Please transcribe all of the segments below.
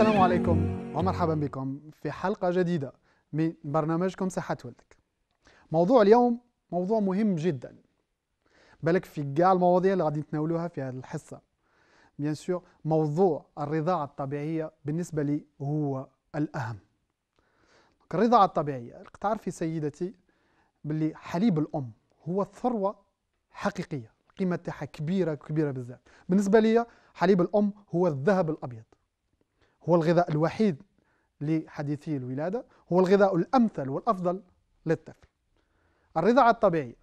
السلام عليكم ومرحبا بكم في حلقة جديدة من برنامجكم صحة ولدك موضوع اليوم موضوع مهم جدا بالك في كاع المواضيع اللي غادي نتناولوها في هذه الحصة بيان سور موضوع الرضاعة الطبيعية بالنسبة لي هو الأهم الرضاعة الطبيعية تعرفي سيدتي باللي حليب الأم هو الثروة حقيقية القيمة تاعها كبيرة كبيرة بزاف بالنسبة لي حليب الأم هو الذهب الأبيض هو الغذاء الوحيد لحديثي الولادة هو الغذاء الأمثل والأفضل للطفل الرضاعة الطبيعية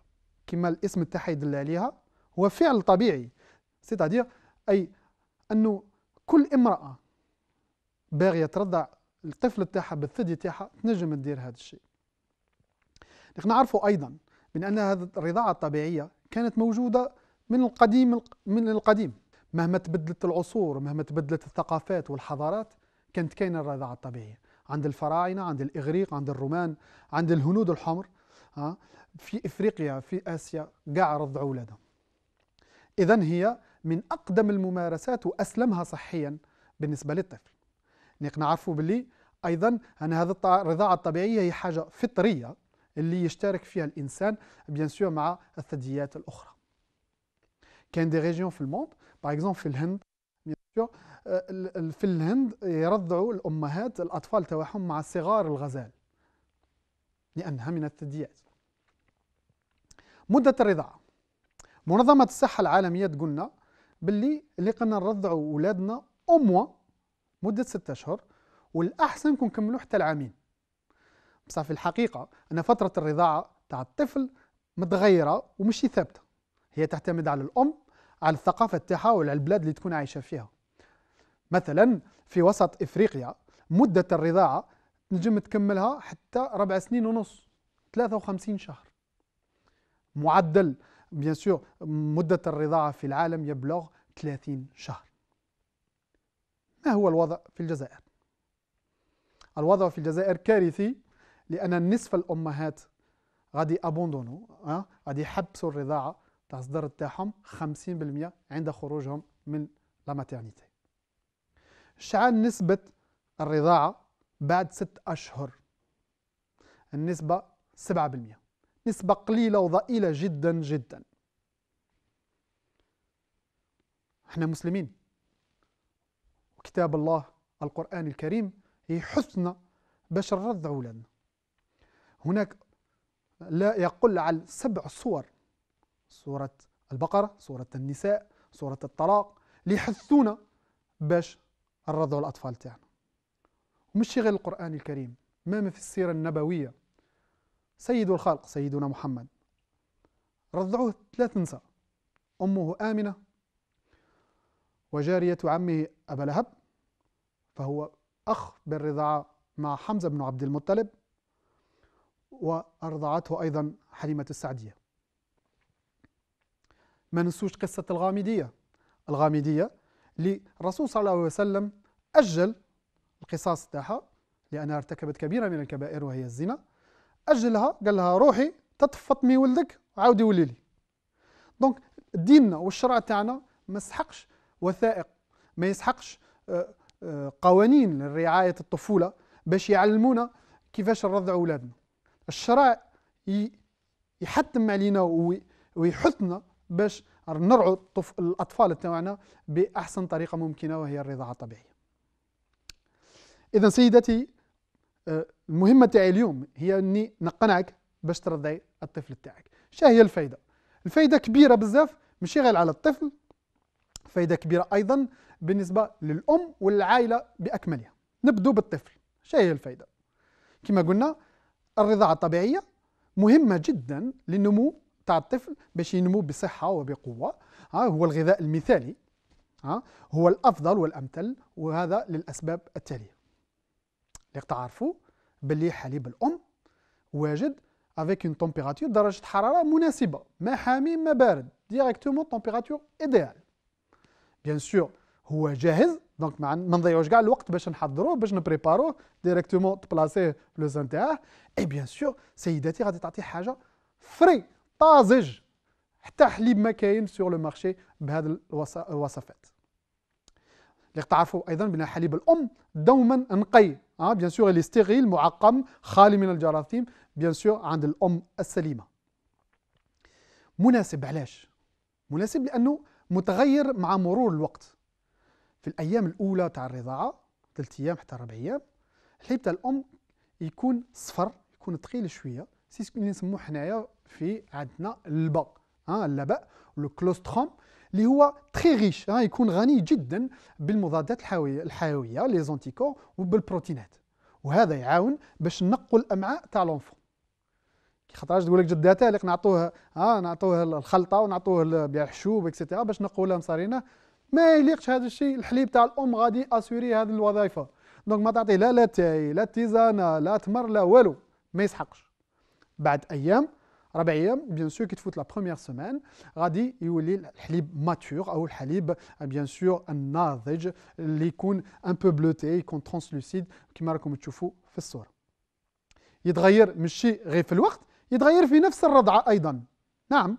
كما الاسم تاعها يدل عليها هو فعل طبيعي سيتادير أي أنه كل امرأة باغية ترضع الطفل تاعها بالثدي تاعها تنجم تدير هذا الشيء نحن نعرفوا أيضا من أن هذه الرضاعة الطبيعية كانت موجودة من القديم من القديم مهما تبدلت العصور مهما تبدلت الثقافات والحضارات كانت كاينه الرضاعه الطبيعيه عند الفراعنه عند الاغريق عند الرومان عند الهنود الحمر في افريقيا في اسيا قاع رضعوا اولادهم اذا هي من اقدم الممارسات واسلمها صحيا بالنسبه للطفل نيق نعرفوا باللي ايضا ان هذه الرضاعه الطبيعيه هي حاجه فطريه اللي يشترك فيها الانسان بيان سور مع الثدييات الاخرى كاين دي ريجيون في الموند باغ اكزومبل في الهند آه، في الهند يرضعوا الامهات الاطفال تاعهم مع صغار الغزال لانها من الثدييات مده الرضاعه منظمه الصحه العالميه تقولنا باللي اللي قلنا نرضعوا ولادنا اموا مده ستة اشهر والاحسن كون كملوا حتى العامين بصح في الحقيقه ان فتره الرضاعه تاع الطفل متغيره ومشي ثابته هي تعتمد على الام على الثقافة تاعها وعلى البلاد اللي تكون عايشة فيها مثلا في وسط إفريقيا مدة الرضاعة تنجم تكملها حتى ربع سنين ونص 53 شهر معدل بيان سور مدة الرضاعة في العالم يبلغ 30 شهر ما هو الوضع في الجزائر؟ الوضع في الجزائر كارثي لأن نصف الأمهات غادي أبوندونو غادي يحبسوا الرضاعة الصدر تاعهم 50% عند خروجهم من لا ماتيرنيتي شحال نسبة الرضاعة بعد ست أشهر النسبة 7% نسبة قليلة وضئيلة جدا جدا احنا مسلمين وكتاب الله القرآن الكريم يحثنا باش نرضع ولادنا هناك لا يقل عن سبع صور سورة البقرة سورة النساء سورة الطلاق اللي يحثونا باش نرضعوا الأطفال تاعنا ومش غير القرآن الكريم ما في السيرة النبوية سيد الخلق سيدنا محمد رضعوه ثلاث نساء أمه آمنة وجارية عمه أبا لهب فهو أخ بالرضاعة مع حمزة بن عبد المطلب وأرضعته أيضا حليمة السعدية ما ننسوش قصة الغامدية الغامدية اللي الرسول صلى الله عليه وسلم أجل القصاص تاعها لأنها ارتكبت كبيرة من الكبائر وهي الزنا أجلها قال لها روحي تطفطمي ولدك عاودي ولي لي دونك ديننا والشرع تاعنا ما يسحقش وثائق ما يسحقش آه، آه، قوانين لرعاية الطفولة باش يعلمونا كيفاش نرضع أولادنا الشرع يحتم علينا ويحثنا باش نرعوا الاطفال تاعنا باحسن طريقه ممكنه وهي الرضاعه الطبيعيه اذا سيدتي آه، المهمه تاعي اليوم هي اني نقنعك باش ترضعي الطفل تاعك شا هي الفائده الفائده كبيره بزاف ماشي غير على الطفل فائده كبيره ايضا بالنسبه للام والعائله باكملها نبدو بالطفل شا هي الفائده كما قلنا الرضاعه الطبيعيه مهمه جدا للنمو تاع الطفل باش ينمو بصحه وبقوه ها هو الغذاء المثالي ها هو الافضل والامثل وهذا للاسباب التاليه اللي تعرفوا باللي حليب الام واجد افيك اون تمبيراتور درجه حراره مناسبه ما حامي ما بارد ديريكتومون تمبيراتور ايديال بيان سور هو جاهز دونك ما نضيعوش كاع الوقت باش نحضروه باش نبريباروه ديريكتومون تبلاسيه لو لوزان تاعه اي بيان سور سيداتي غادي تعطي حاجه فري طازج حتى حليب ما كاين سور لو مارشي بهذه الوصفات اللي تعرفوا ايضا بان حليب الام دوما نقي اه بيان سور لي ستيريل معقم خالي من الجراثيم بيان سور عند الام السليمه مناسب علاش مناسب لانه متغير مع مرور الوقت في الايام الاولى تاع الرضاعه ثلاث ايام حتى اربع ايام الحليب تاع الام يكون صفر يكون ثقيل شويه سي اللي نسموه حنايا في عندنا اللبا ها اللبا لو كلوستروم اللي هو تري ريش ها يكون غني جدا بالمضادات الحيويه الحيويه لي زونتيكو وبالبروتينات وهذا يعاون باش نقوا الامعاء تاع كي خطراش تقول لك جداتها اللي نعطوه ها نعطوه الخلطه ونعطوه بيع الحشوب اكسيتيرا باش نقوا لها مصارينا ما يليقش هذا الشيء الحليب تاع الام غادي اسوري هذه الوظائف دونك ما تعطيه لا لا تاي لا تيزانه لا تمر لا والو ما يسحقش بعد ايام ربع ايام بيان سور كي تفوت لا بروميير سيمين غادي يولي الحليب ماتور او الحليب بيان سور الناضج اللي يكون ان بو بلوتي يكون ترانسلوسيد كما راكم تشوفوا في الصوره يتغير ماشي غير في الوقت يتغير في نفس الرضعه ايضا نعم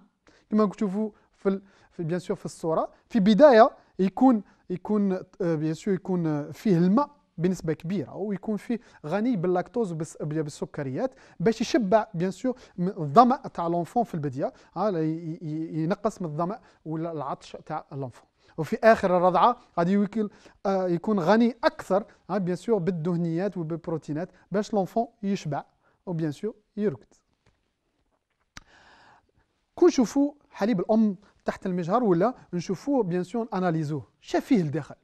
كما تشوفوا في, في بيان سور في الصوره في بدايه يكون يكون بيان euh، سور يكون euh، فيه الماء بنسبه كبيره ويكون فيه غني باللاكتوز وبالسكريات باش يشبع بيان سور الظما تاع لونفون في البدايه ينقص من الظما ولا العطش تاع لونفون وفي اخر الرضعه غادي يكون آه، غني اكثر بيان سور بالدهنيات وبالبروتينات باش لونفون يشبع وبيان سور يرقد كون نشوفوا حليب الام تحت المجهر ولا نشوفوه بيان سور اناليزوه شافيه فيه الداخل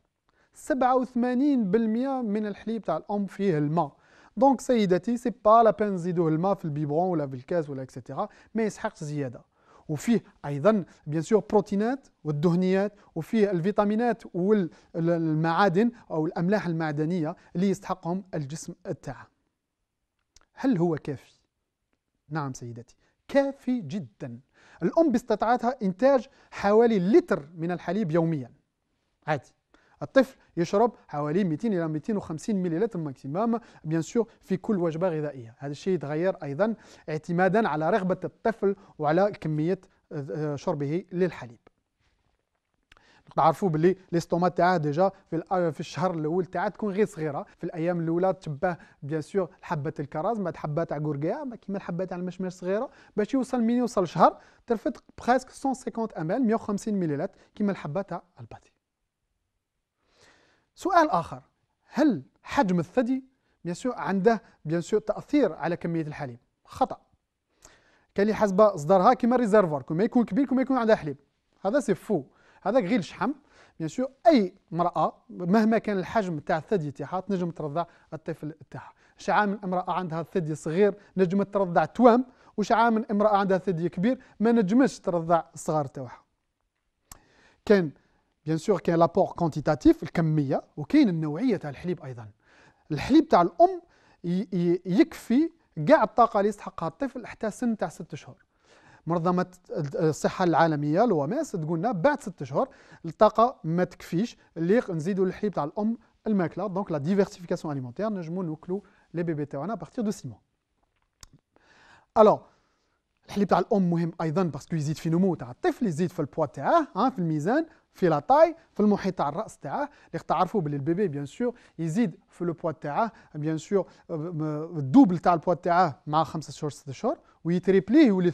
87% من الحليب تاع الام فيه الماء دونك سيدتي سي با لا بين نزيدوه الماء في البيبرون ولا في الكاس ولا اكسيتيرا ما يسحقش زياده وفيه ايضا بيان سور بروتينات والدهنيات وفيه الفيتامينات والمعادن او الاملاح المعدنيه اللي يستحقهم الجسم تاعه هل هو كافي نعم سيدتي كافي جدا الام باستطاعتها انتاج حوالي لتر من الحليب يوميا عادي الطفل يشرب حوالي 200 إلى 250 مليلتر ماكسيموم بيان سور في كل وجبة غذائية هذا الشيء يتغير أيضا اعتمادا على رغبة الطفل وعلى كمية آه، شربه للحليب تعرفوا باللي ليستوما تاعه ديجا في في الشهر الاول تاعه تكون غير صغيره في الايام الاولى تشبه بيان سور حبه الكراز بعد حبه تاع كوركيا كيما الحبه تاع المشمش صغيره باش يوصل من يوصل شهر ترفد بريسك 150 ال 150 مليلتر كيما الحبه تاع الباتي سؤال آخر هل حجم الثدي بيان سور عنده بيان سور تأثير على كمية الحليب خطأ كاين اللي حسب إصدارها كما ريزرفوار كما يكون كبير كما يكون عنده حليب هذا سي فو هذاك غير الشحم بيان سور أي امرأة مهما كان الحجم تاع الثدي تاعها تنجم ترضع الطفل تاعها شعاع من امرأة عندها ثدي صغير نجم ترضع توام وشعاع من امرأة عندها ثدي كبير ما نجمش ترضع الصغار تاعها كان بيان سور كاين لابور كونتيتاتيف الكميه وكاين النوعيه تاع الحليب ايضا الحليب تاع الام يكفي كاع الطاقه اللي يستحقها الطفل حتى سن تاع 6 شهور منظمة الصحة العالمية لوماس تقول لنا بعد ست شهور الطاقة ما تكفيش اللي نزيدوا الحليب تاع الأم الماكلة دونك لا ديفيرسيفيكاسيون اليمونتير نجمو ناكلوا لي بيبي تاعنا باغتيغ دو سي موا الوغ الحليب تاع الأم مهم أيضا باسكو يزيد في نمو تاع الطفل يزيد في البوا تاعه في الميزان في لا طاي في المحيط تاع الراس تاعه اللي تعرفوا باللي البيبي بيان سور يزيد في لو بوا تاعه بيان سور الدوبل تاع البوا تاعه مع خمسة شهور ست شهور ويتريبلي يولي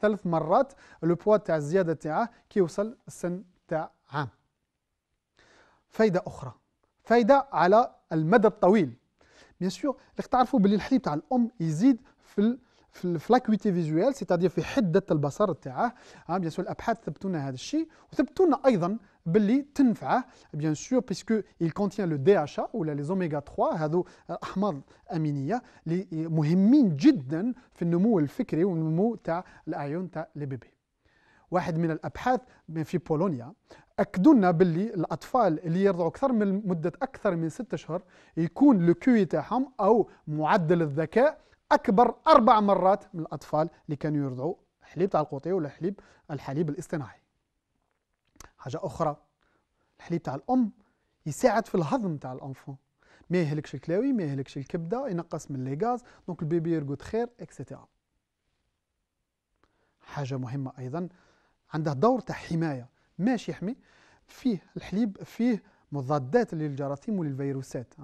ثلاث مرات لو بوا تاع الزياده تاعه كي يوصل السن تاع عام فايده اخرى فايده على المدى الطويل بيان سور اللي تعرفوا باللي الحليب تاع الام يزيد في في لاكويتي فيزوال سيتادير في حده البصر تاعه بيان سور الابحاث ثبتوا لنا هذا الشيء وثبتوا لنا ايضا باللي تنفعه بيان سور بيسكو يل كونتيان لو دي اتش ولا لي اوميغا 3 هذو احماض امينيه اللي مهمين جدا في النمو الفكري والنمو تاع الاعين تاع لي بيبي واحد من الابحاث في بولونيا اكدوا لنا باللي الاطفال اللي يرضعوا اكثر من مده اكثر من 6 اشهر يكون لو كيو تاعهم او معدل الذكاء اكبر اربع مرات من الاطفال اللي كانوا يرضعوا حليب تاع القوطيه ولا حليب الحليب الاصطناعي حاجه اخرى الحليب تاع الام يساعد في الهضم تاع الانفون ما يهلكش الكلاوي ما يهلكش الكبده ينقص من لي غاز دونك البيبي يرقد خير اكسيتيرا حاجه مهمه ايضا عنده دور تاع حمايه ماشي يحمي فيه الحليب فيه مضادات للجراثيم وللفيروسات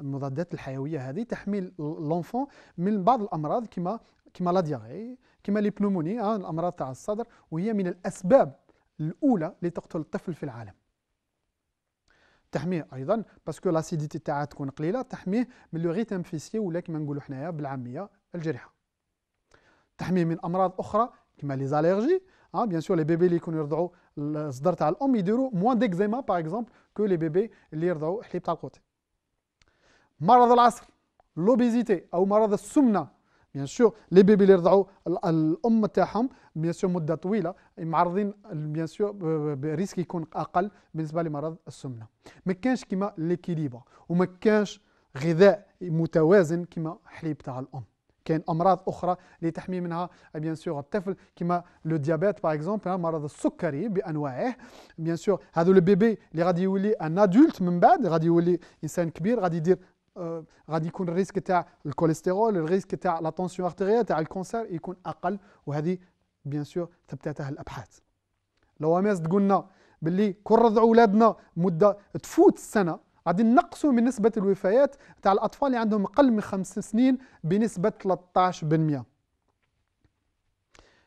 المضادات الحيويه هذه تحمي لونفون من بعض الامراض كما كما لا دياري كما لي بنوموني الامراض تاع الصدر وهي من الاسباب الاولى اللي تقتل الطفل في العالم تحميه ايضا باسكو لاسيديتي تاعها تكون قليله تحميه من لو ريتم فيسي ولا كما نقولوا حنايا بالعاميه الجريحه تحميه من امراض اخرى كما لي زاليرجي اه بيان سور لي بيبي اللي يكونوا يرضعوا الصدر تاع الام يديروا موان ديكزيما باغ اكزومبل كو لي بيبي اللي يرضعوا حليب تاع القوطي مرض العصر لوبيزيتي او مرض السمنه بيان سور لي بيبي اللي يرضعوا الام تاعهم بيان سور مده طويله معرضين بيان سور بريسك يكون اقل بالنسبه لمرض السمنه ما كانش كيما ليكيليبر وما كانش غذاء متوازن كيما حليب تاع الام كاين امراض اخرى اللي تحمي منها بيان آه، سور الطفل كما لو ديابيت باغ اكزومبل مرض السكري بانواعه بيان سور هذا لو بيبي اللي غادي يولي ان ادولت من بعد غادي يولي انسان كبير غادي يدير آه، غادي يكون الريسك تاع الكوليسترول الريسك تاع لا طونسيون ارتيريال تاع الكونسير يكون اقل وهذه بيان سور تبتاتها الابحاث لو اميس تقولنا باللي كون رضعوا اولادنا مده تفوت السنه قاعدين نقصوا من نسبة الوفيات تاع الأطفال اللي عندهم أقل من خمس سنين بنسبة 13%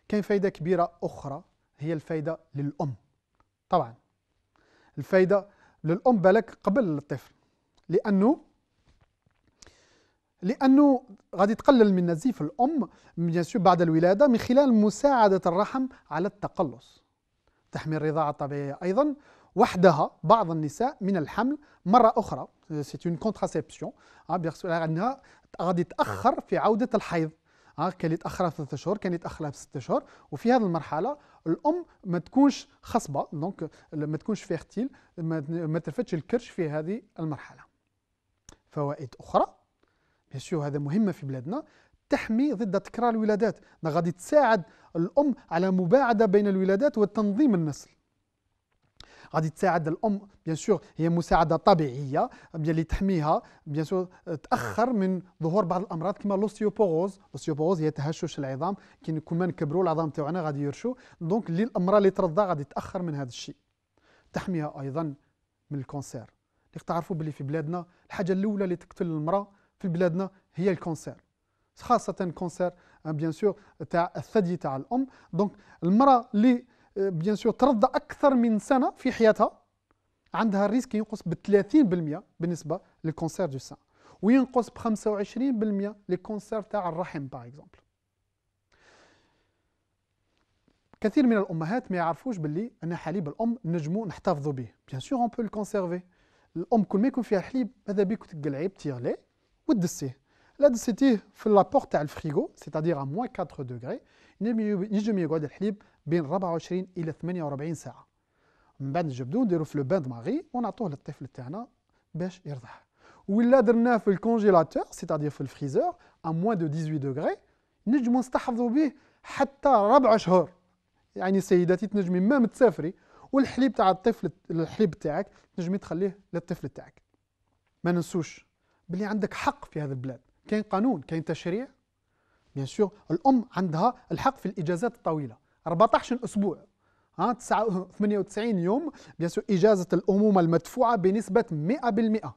كاين فايدة كبيرة أخرى هي الفايدة للأم طبعا الفايدة للأم بالك قبل الطفل لأنه لانه غادي تقلل من نزيف الام بعد الولاده من خلال مساعده الرحم على التقلص تحمي الرضاعه الطبيعيه ايضا وحدها بعض النساء من الحمل مرة أخرى سي اون كونتراسيبسيون انها غادي تأخر في عودة الحيض كان يتاخرها في ثلاث شهور كان يتاخرها في ست شهور وفي هذه المرحله الام ما تكونش خصبه دونك ما تكونش فيرتيل ما تلفتش الكرش في هذه المرحله فوائد اخرى بيان سور هذا مهمه في بلادنا تحمي ضد تكرار الولادات غادي تساعد الام على مباعده بين الولادات وتنظيم النسل غادي تساعد الام بيان سور هي مساعده طبيعيه اللي تحميها بيان سور تاخر من ظهور بعض الامراض كما لوستيوبوروز لوستيوبوروز هي تهشش العظام كي ما نكبروا العظام تاعنا غادي يرشوا دونك اللي الامراض اللي ترضى غادي تاخر من هذا الشيء تحميها ايضا من الكونسير اللي تعرفوا باللي في بلادنا الحاجه الاولى اللي تقتل المراه في بلادنا هي الكونسير خاصه كونسير بيان سور تاع الثدي تاع الام دونك المراه اللي بيان آه، سور ترضى اكثر من سنه في حياتها عندها الريسك ينقص ب 30% بالنسبه للكونسير دو سان وينقص ب 25% للكونسير تاع الرحم باغ اكزومبل كثير من الامهات ما يعرفوش باللي ان حليب الام نجمو نحتفظوا به بيان سور اون بو الكونسيرفي الام كل ما يكون فيها حليب ماذا بيك تلقى العيب تيغلي وتدسيه لا دسيتيه في لابوغ تاع الفريغو سيتادير ا موان 4 دوغري ينجم يقعد الحليب بين 24 الى 48 ساعه من بعد نجبدو نديرو في لو بان ماغي ونعطوه للطفل تاعنا باش يرضع ولا درناه في الكونجيلاتور سيتادير في الفريزور ا موان دو 18 دوغري نجمو نستحفظو به حتى ربع شهور يعني سيداتي تنجمي مام تسافري والحليب تاع الطفل الحليب تاعك تنجمي تخليه للطفل تاعك ما ننسوش بلي عندك حق في هذا البلاد كاين قانون كاين تشريع بيان سور الام عندها الحق في الاجازات الطويله 14 اسبوع ها 98 يوم بيان سور اجازه الامومه المدفوعه بنسبه 100%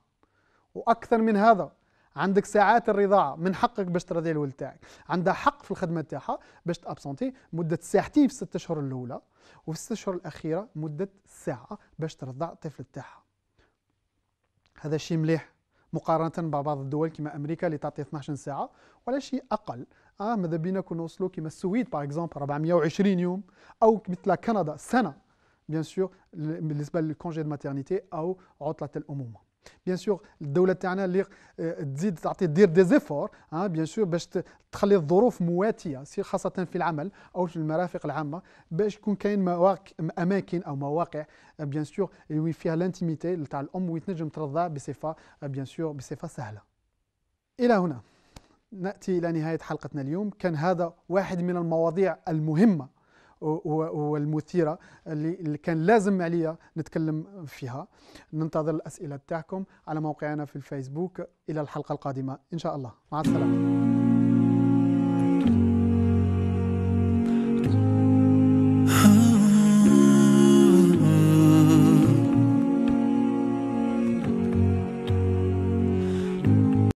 واكثر من هذا عندك ساعات الرضاعه من حقك باش ترضي الولد تاعك عندها حق في الخدمه تاعها باش تابسونتي مده ساعتين في الست اشهر الاولى وفي الست اشهر الاخيره مده ساعه باش ترضع الطفل تاعها هذا شيء مليح مقارنه ببعض الدول كما امريكا اللي تعطي 12 ساعه ولا شيء اقل اه ماذا بينا كون نوصلوا كما السويد باغ اكزومبل 420 يوم او مثل كندا سنه بيان سور بالنسبه للكونجي ماتيرنيتي او عطله الامومه بيان سور الدوله تاعنا اللي آه، تزيد تعطي دير دي زيفور بيان سور باش تخلي الظروف مواتيه خاصه في العمل او في المرافق العامه باش يكون كاين اماكن او مواقع بيان سور اللي فيها لانتيميتي تاع الام وتنجم ترضى بصفه بيان آه، سور بصفه سهله الى هنا ناتي الى نهايه حلقتنا اليوم كان هذا واحد من المواضيع المهمه والمثيره اللي كان لازم عليا نتكلم فيها ننتظر الاسئله تاعكم على موقعنا في الفيسبوك الى الحلقه القادمه ان شاء الله مع السلامه